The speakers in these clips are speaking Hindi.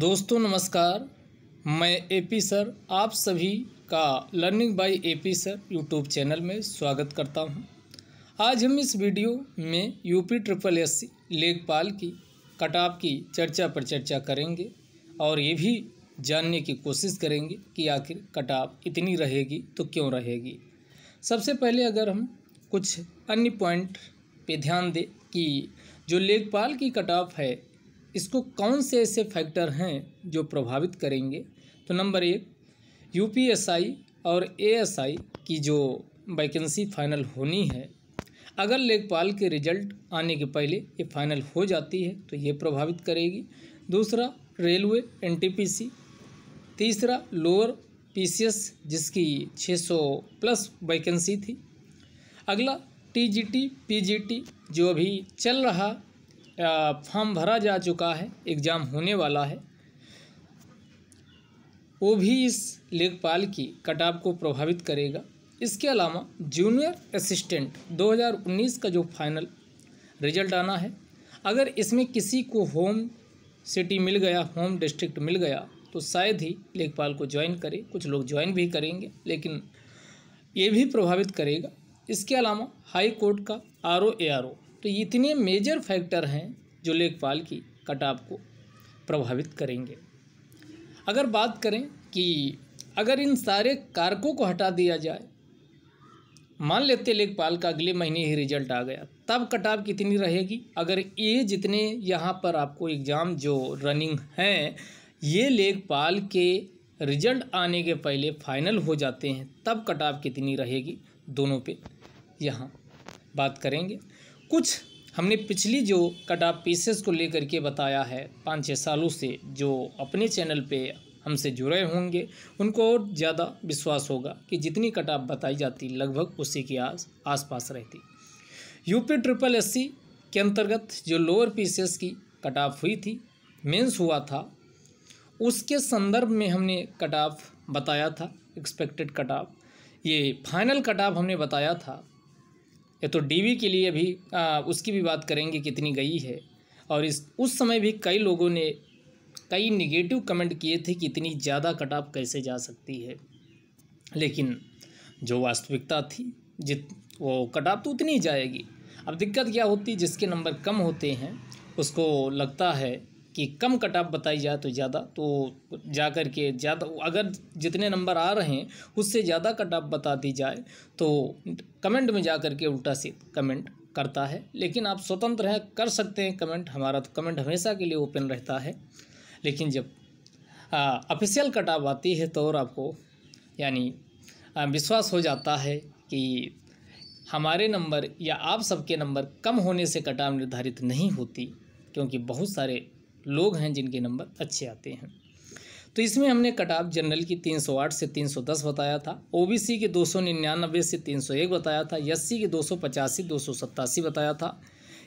दोस्तों नमस्कार मैं ए पी सर आप सभी का learning by A P sir YouTube channel में स्वागत करता हूं। आज हम इस वीडियो में यूपी ट्रिपल एस सी लेखपाल की कटाप की चर्चा पर चर्चा करेंगे और ये भी जानने की कोशिश करेंगे कि आखिर कटाप इतनी रहेगी तो क्यों रहेगी सबसे पहले अगर हम कुछ अन्य पॉइंट पे ध्यान दें कि जो लेखपाल की कटाप है इसको कौन से ऐसे फैक्टर हैं जो प्रभावित करेंगे तो नंबर एक यूपीएसआई और एएसआई की जो वैकेंसी फाइनल होनी है अगर लेखपाल के रिजल्ट आने के पहले ये फाइनल हो जाती है तो ये प्रभावित करेगी दूसरा रेलवे एनटीपीसी तीसरा लोअर पीसीएस जिसकी 600 प्लस वैकेंसी थी अगला टीजीटी पीजीटी जो अभी चल रहा फॉर्म भरा जा चुका है एग्ज़ाम होने वाला है वो भी इस लेखपाल की कटाव को प्रभावित करेगा इसके अलावा जूनियर असिस्टेंट 2019 का जो फाइनल रिजल्ट आना है अगर इसमें किसी को होम सिटी मिल गया होम डिस्ट्रिक्ट मिल गया तो शायद ही लेखपाल को ज्वाइन करे कुछ लोग ज्वाइन भी करेंगे लेकिन ये भी प्रभावित करेगा इसके अलावा हाई कोर्ट का R O A R O तो इतने मेजर फैक्टर हैं जो लेखपाल की कटाव को प्रभावित करेंगे अगर बात करें कि अगर इन सारे कारकों को हटा दिया जाए मान लेते लेखपाल का अगले महीने ही रिजल्ट आ गया तब कटाव कितनी रहेगी अगर ये जितने यहाँ पर आपको एग्ज़ाम जो रनिंग हैं ये लेखपाल के रिजल्ट आने के पहले फाइनल हो जाते हैं तब कटाव कितनी रहेगी दोनों पे यहाँ बात करेंगे कुछ हमने पिछली जो कट ऑफ पीसेस को लेकर के बताया है पाँच छः सालों से जो अपने चैनल पे हमसे जुड़े होंगे उनको और ज़्यादा विश्वास होगा कि जितनी कट ऑफ बताई जाती लगभग उसी के आस आसपास रहती यूपी ट्रिपल एस के अंतर्गत जो लोअर पीसेस की कट ऑफ हुई थी मेंस हुआ था उसके संदर्भ में हमने कट ऑफ बताया था एक्सपेक्टेड कट ऑफ ये फाइनल कट ऑफ हमने बताया था तो डीवी के लिए भी आ, उसकी भी बात करेंगे कितनी गई है और इस उस समय भी कई लोगों ने कई निगेटिव कमेंट किए थे कि इतनी ज़्यादा कटाप कैसे जा सकती है लेकिन जो वास्तविकता थी जित वो कटाप तो उतनी जाएगी अब दिक्कत क्या होती जिसके नंबर कम होते हैं उसको लगता है कि कम कट ऑफ बताई जाए तो ज़्यादा तो जा कर के ज़्यादा अगर जितने नंबर आ रहे हैं उससे ज़्यादा कट ऑफ बता दी जाए तो कमेंट में जा कर के उल्टा से कमेंट करता है लेकिन आप स्वतंत्र हैं कर सकते हैं कमेंट हमारा तो कमेंट हमेशा के लिए ओपन रहता है लेकिन जब ऑफिशियल कट ऑफ आती है तो और आपको यानी विश्वास हो जाता है कि हमारे नंबर या आप सबके नंबर कम होने से कटाव निर्धारित नहीं होती क्योंकि बहुत सारे लोग हैं जिनके नंबर अच्छे आते हैं तो इसमें हमने कटाप जनरल की 308 से 310 बताया था ओबीसी के 299 से 301 बताया था एस के दो सौ बताया था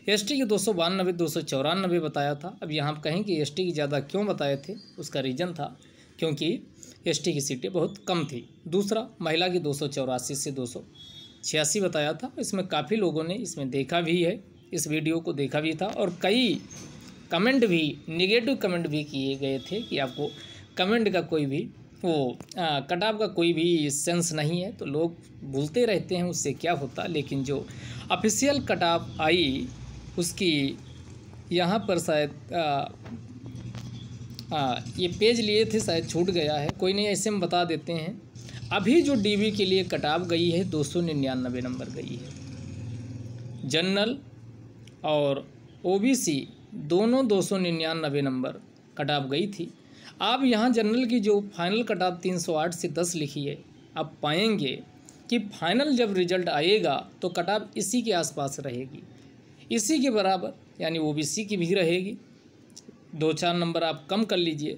एस टी के दो सौ दो सौ चौरानबे बताया था अब यहाँ आप कहें कि एस टी की ज़्यादा क्यों बताए थे उसका रीज़न था क्योंकि एस टी की सीटें बहुत कम थी दूसरा महिला की दो सौ चौरासी से दो सौ छियासी बताया था इसमें काफ़ी लोगों ने इसमें देखा भी है इस वीडियो को देखा भी था और कई कमेंट भी निगेटिव कमेंट भी किए गए थे कि आपको कमेंट का कोई भी वो कटाव का कोई भी सेंस नहीं है तो लोग भूलते रहते हैं उससे क्या होता लेकिन जो ऑफिशियल कटाव आई उसकी यहाँ पर शायद ये पेज लिए थे शायद छूट गया है कोई नहीं ऐसे हम बता देते हैं अभी जो डीबी के लिए कटाव गई है दो सौ निन्यानबे नंबर गई है जनरल और ओबीसी दोनों दो सौ निन्यानबे नंबर कट ऑफ गई थी आप यहाँ जनरल की जो फाइनल कट ऑफ तीन सौ आठ से दस लिखी है आप पाएंगे कि फाइनल जब रिजल्ट आएगा तो कट ऑफ इसी के आसपास रहेगी इसी के बराबर यानी सी की भी रहेगी दो चार नंबर आप कम कर लीजिए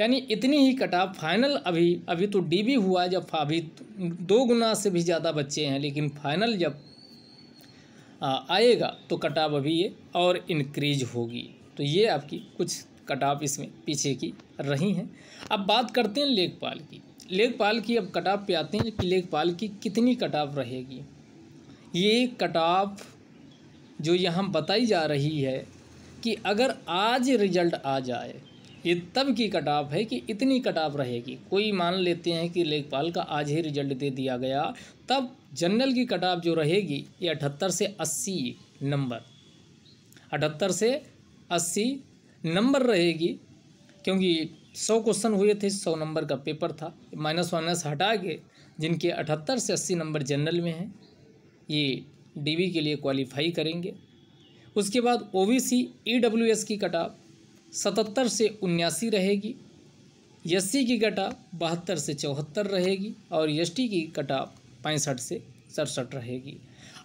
यानी इतनी ही कट ऑफ फाइनल अभी अभी तो डीबी हुआ जब अभी दो गुना से भी ज़्यादा बच्चे हैं लेकिन फाइनल जब आएगा तो कटाव अभी ये और इनक्रीज होगी तो ये आपकी कुछ कटाव इसमें पीछे की रही हैं अब बात करते हैं लेखपाल की लेखपाल की अब कटाव पे आते हैं कि लेखपाल की कितनी कटाव रहेगी ये कटाव जो यहाँ बताई जा रही है कि अगर आज रिजल्ट आ जाए ये तब की कटाव है कि इतनी कटाव रहेगी कोई मान लेते हैं कि लेखपाल का आज ही रिजल्ट दे दिया गया तब जनरल की कट ऑफ जो रहेगी ये अठहत्तर से अस्सी नंबर अठहत्तर से अस्सी नंबर रहेगी क्योंकि सौ क्वेश्चन हुए थे सौ नंबर का पेपर था माइनस वाइनस हटा के जिनके अठहत्तर से अस्सी नंबर जनरल में हैं ये डीवी के लिए क्वालिफाई करेंगे उसके बाद ओबीसी ईडब्ल्यूएस e की कटा सतहत्तर से उन्यासी रहेगी एससी की कटा बहत्तर से चौहत्तर रहेगी और एसटी की कटा पैंसठ से सड़सठ रहेगी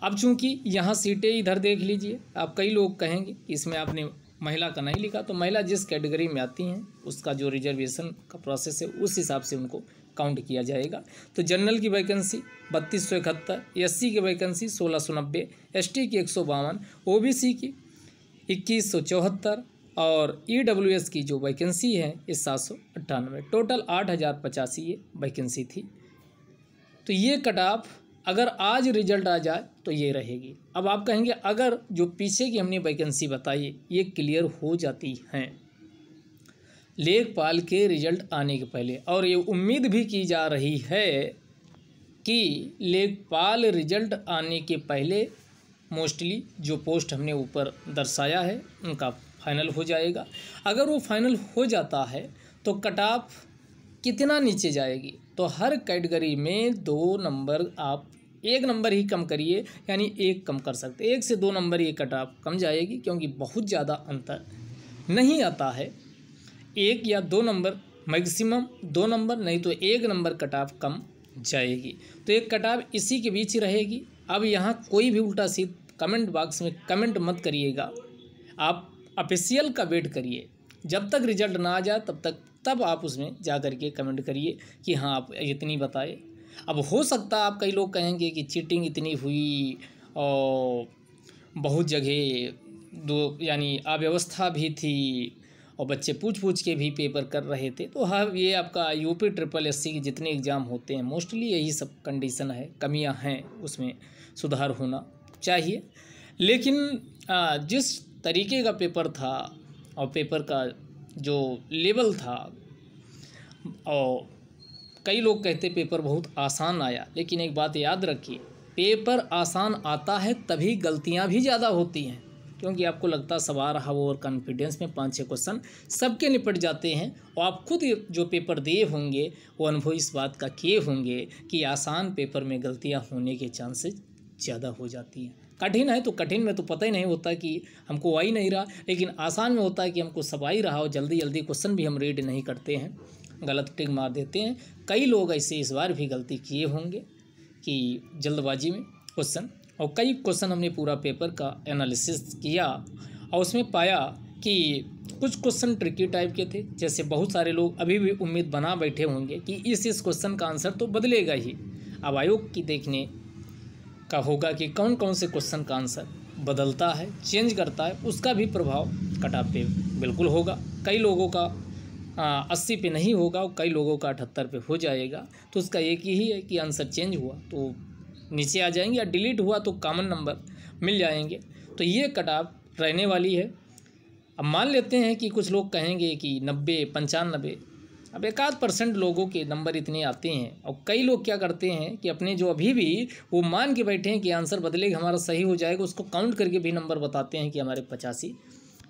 अब चूंकि यहाँ सीटें इधर देख लीजिए आप कई लोग कहेंगे कि इसमें आपने महिला का नहीं लिखा तो महिला जिस कैटेगरी में आती हैं उसका जो रिजर्वेशन का प्रोसेस है उस हिसाब से उनको काउंट किया जाएगा तो जनरल की वैकेंसी बत्तीस सौ इकहत्तर एस की वैकेंसी सोलह सौ नब्बे एस की एक सौ बावन ओ की इक्कीस सौ चौहत्तर और ई की जो वैकेंसी है ये सात सौ अट्ठानवे टोटल आठ हज़ार पचासी ये वैकेंसी थी तो ये कट ऑफ अगर आज रिजल्ट आ जाए तो ये रहेगी अब आप कहेंगे अगर जो पीछे की हमने वैकेंसी बताई ये क्लियर हो जाती हैं लेखपाल के रिजल्ट आने के पहले और ये उम्मीद भी की जा रही है कि लेखपाल रिजल्ट आने के पहले मोस्टली जो पोस्ट हमने ऊपर दर्शाया है उनका फाइनल हो जाएगा अगर वो फाइनल हो जाता है तो कट ऑफ कितना नीचे जाएगी तो हर कैटेगरी में दो नंबर आप एक नंबर ही कम करिए यानी एक कम कर सकते एक से दो नंबर ये कट आप कम जाएगी क्योंकि बहुत ज़्यादा अंतर नहीं आता है एक या दो नंबर मैक्सिमम दो नंबर नहीं तो एक नंबर कटाव कम जाएगी तो एक कटाव इसी के बीच रहेगी अब यहाँ कोई भी उल्टा सीध कमेंट बॉक्स में कमेंट मत करिएगा आप ऑफिशियल का वेट करिए जब तक रिजल्ट ना आ जाए तब तक तब आप उसमें जा कर के कमेंट करिए कि हाँ आप इतनी बताए अब हो सकता है आप कई लोग कहेंगे कि चीटिंग इतनी हुई और बहुत जगह दो यानी अव्यवस्था भी थी और बच्चे पूछ पूछ के भी पेपर कर रहे थे तो हाँ ये आपका यूपी ट्रिपल एससी के जितने एग्ज़ाम होते हैं मोस्टली यही सब कंडीशन है कमियां हैं उसमें सुधार होना चाहिए लेकिन जिस तरीके का पेपर था और पेपर का जो लेवल था और कई लोग कहते पेपर बहुत आसान आया लेकिन एक बात याद रखिए पेपर आसान आता है तभी गलतियाँ भी ज़्यादा होती हैं क्योंकि आपको लगता सवार हव और कॉन्फिडेंस में पाँच छः क्वेश्चन सबके निपट जाते हैं और आप खुद जो पेपर दिए होंगे वो अनुभव इस बात का किए होंगे कि आसान पेपर में गलतियाँ होने के चांसेस ज़्यादा हो जाती हैं कठिन है तो कठिन में तो पता ही नहीं होता कि हमको आ ही नहीं रहा लेकिन आसान में होता है कि हमको सब आई रहा और जल्दी जल्दी क्वेश्चन भी हम रीड नहीं करते हैं गलत टिक मार देते हैं कई लोग ऐसे इस बार भी गलती किए होंगे कि जल्दबाजी में क्वेश्चन और कई क्वेश्चन हमने पूरा पेपर का एनालिसिस किया और उसमें पाया कि कुछ क्वेश्चन ट्रिकी टाइप के थे जैसे बहुत सारे लोग अभी भी उम्मीद बना बैठे होंगे कि इस इस क्वेश्चन का आंसर तो बदलेगा ही अब आयोग की देखने का होगा कि कौन कौन से क्वेश्चन का आंसर बदलता है चेंज करता है उसका भी प्रभाव कटाप पे बिल्कुल होगा कई लोगों का अस्सी पे नहीं होगा और कई लोगों का अठहत्तर पे हो जाएगा तो उसका एक ही है कि आंसर चेंज हुआ तो नीचे आ जाएंगे या डिलीट हुआ तो कॉमन नंबर मिल जाएंगे तो ये कटाप रहने वाली है अब मान लेते हैं कि कुछ लोग कहेंगे कि नब्बे पंचानबे अब एक आध परसेंट लोगों के नंबर इतने आते हैं और कई लोग क्या करते हैं कि अपने जो अभी भी वो मान के बैठे हैं कि आंसर बदलेगा हमारा सही हो जाएगा उसको काउंट करके भी नंबर बताते हैं कि हमारे पचासी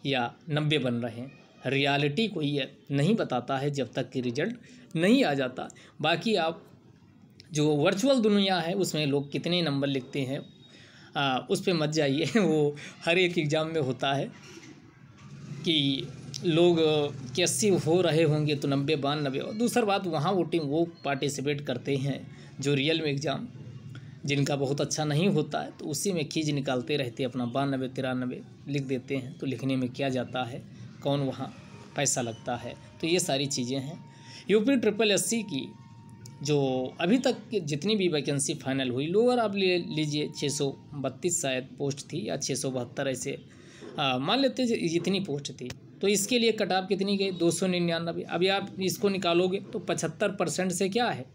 या नब्बे बन रहे हैं रियलिटी कोई ये नहीं बताता है जब तक कि रिजल्ट नहीं आ जाता बाकी आप जो वर्चुअल दुनिया है उसमें लोग कितने नंबर लिखते हैं आ, उस पर मत जाइए वो हर एक एग्ज़ाम में होता है कि लोग के अस्सी हो रहे होंगे तो नब्बे बानबे और दूसरा बात वहाँ वोटिंग वो पार्टिसिपेट करते हैं जो रियल में एग्ज़ाम जिनका बहुत अच्छा नहीं होता है तो उसी में खींच निकालते रहते अपना बानबे तिरानबे लिख देते हैं तो लिखने में क्या जाता है कौन वहाँ पैसा लगता है तो ये सारी चीज़ें हैं यूपी ट्रिपल एस की जो अभी तक जितनी भी वैकेंसी फाइनल हुई लोअर आप ले लीजिए छः सौ बत्तीस शायद पोस्ट थी या छः सौ बहत्तर ऐसे मान लेते जितनी पोस्ट थी तो इसके लिए कट ऑफ कितनी गई दो सौ निन्यानवे अभी आप इसको निकालोगे तो पचहत्तर परसेंट से क्या है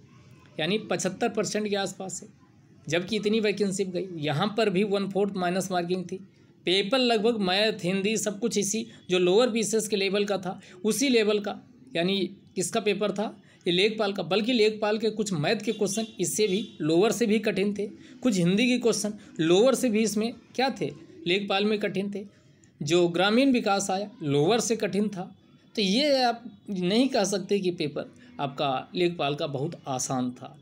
यानी पचहत्तर परसेंट के आसपास है जबकि इतनी वैकेंसी गई यहाँ पर भी वन फोर्थ माइनस मार्किंग थी पेपर लगभग मैथ हिंदी सब कुछ इसी जो लोअर पीसेस के लेवल का था उसी लेवल का यानी किसका पेपर था ये लेखपाल का बल्कि लेखपाल के कुछ मैथ के क्वेश्चन इससे भी लोअर से भी कठिन थे कुछ हिंदी के क्वेश्चन लोअर से भी इसमें क्या थे लेखपाल में कठिन थे जो ग्रामीण विकास आया लोअर से कठिन था तो ये आप नहीं कह सकते कि पेपर आपका लेखपाल का बहुत आसान था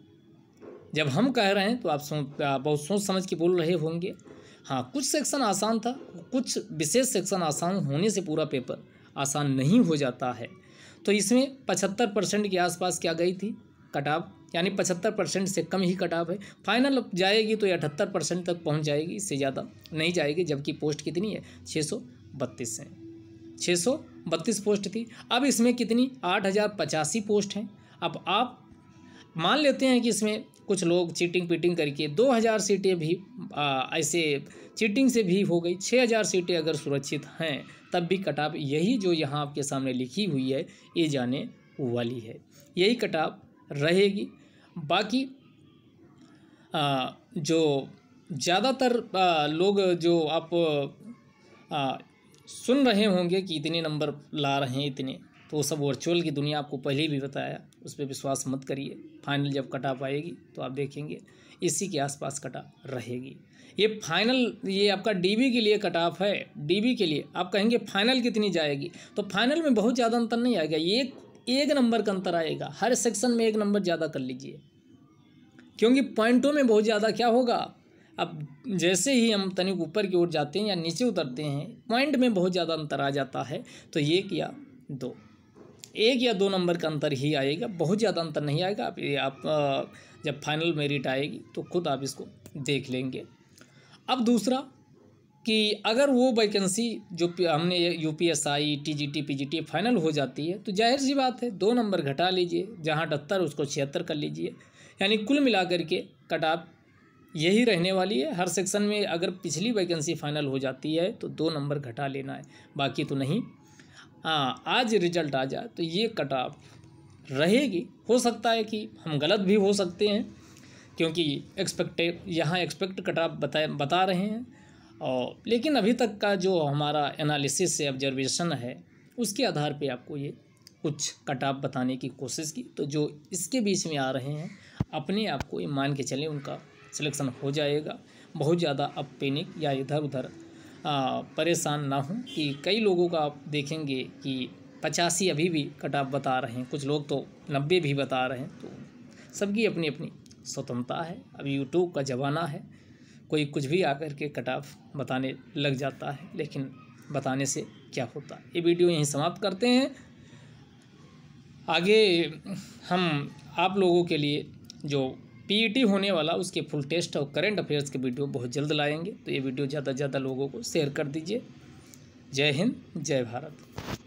जब हम कह रहे हैं तो आप सोच बहुत सोच समझ के बोल रहे होंगे हाँ कुछ सेक्शन आसान था कुछ विशेष सेक्शन आसान होने से पूरा पेपर आसान नहीं हो जाता है तो इसमें पचहत्तर परसेंट के आसपास क्या गई थी कटाव यानी पचहत्तर परसेंट से कम ही कट ऑफ है फाइनल जाएगी तो अठहत्तर परसेंट तक पहुँच जाएगी इससे ज़्यादा नहीं जाएगी जबकि पोस्ट कितनी है छः सौ बत्तीस है छः सौ बत्तीस पोस्ट थी अब इसमें कितनी आठ हज़ार पचासी पोस्ट हैं अब आप मान लेते हैं कि इसमें कुछ लोग चीटिंग पीटिंग करके 2000 सीटें भी आ, ऐसे चीटिंग से भी हो गई 6000 सीटें अगर सुरक्षित हैं तब भी कटाप यही जो यहाँ आपके सामने लिखी हुई है ये जाने वाली है यही कटाप रहेगी बाकी आ, जो ज़्यादातर लोग जो आप आ, सुन रहे होंगे कि इतने नंबर ला रहे हैं इतने तो वो सब वर्चुअल की दुनिया आपको पहले भी बताया उस पर विश्वास मत करिए फाइनल जब कटा पाएगी तो आप देखेंगे इसी के आसपास कटा रहेगी ये फाइनल ये आपका डीबी के लिए कट ऑफ है डीबी के लिए आप कहेंगे फाइनल कितनी जाएगी तो फाइनल में बहुत ज़्यादा अंतर नहीं आएगा ये एक नंबर का अंतर आएगा हर सेक्शन में एक नंबर ज़्यादा कर लीजिए क्योंकि पॉइंटों में बहुत ज़्यादा क्या होगा अब जैसे ही हम तनिक ऊपर की ओर जाते हैं या नीचे उतरते हैं पॉइंट में बहुत ज़्यादा अंतर आ जाता है तो एक या दो एक या दो नंबर का अंतर ही आएगा बहुत ज़्यादा अंतर नहीं आएगा आप ये आप जब फाइनल मेरिट आएगी तो खुद आप इसको देख लेंगे अब दूसरा कि अगर वो वैकेंसी जो हमने U P S I T G T P G T final हो जाती है तो जाहिर सी बात है दो नंबर घटा लीजिए जहाँ अठहत्तर उसको छिहत्तर कर लीजिए यानी कुल मिलाकर के कट ऑफ यही रहने वाली है हर सेक्शन में अगर पिछली वैकेंसी फाइनल हो जाती है तो दो नंबर घटा लेना है बाकी तो नहीं हाँ आज रिजल्ट आ जाए तो ये कट ऑफ रहेगी हो सकता है कि हम गलत भी हो सकते हैं क्योंकि एक्सपेक्टे यहाँ एक्सपेक्ट कट ऑफ बता बता रहे हैं और लेकिन अभी तक का जो हमारा एनालिसिस से ऑब्जर्वेशन है उसके आधार पे आपको ये कुछ कट ऑफ बताने की कोशिश की तो जो इसके बीच में आ रहे हैं अपने आप को ये मान के चलें उनका सिलेक्शन हो जाएगा बहुत ज़्यादा अब पेनिक या इधर उधर परेशान ना हों कि कई लोगों का आप देखेंगे कि पचासी अभी भी कट ऑफ बता रहे हैं कुछ लोग तो नब्बे भी बता रहे हैं तो सबकी अपनी अपनी स्वतंत्रता है अभी यूट्यूब का ज़माना है कोई कुछ भी आकर के कट ऑफ बताने लग जाता है लेकिन बताने से क्या होता ये वीडियो यहीं समाप्त करते हैं आगे हम आप लोगों के लिए जो पीईटी e होने वाला उसके फुल टेस्ट और करंट अफेयर्स के वीडियो बहुत जल्द लाएंगे तो ये वीडियो ज़्यादा से ज़्यादा लोगों को शेयर कर दीजिए जय हिंद जय भारत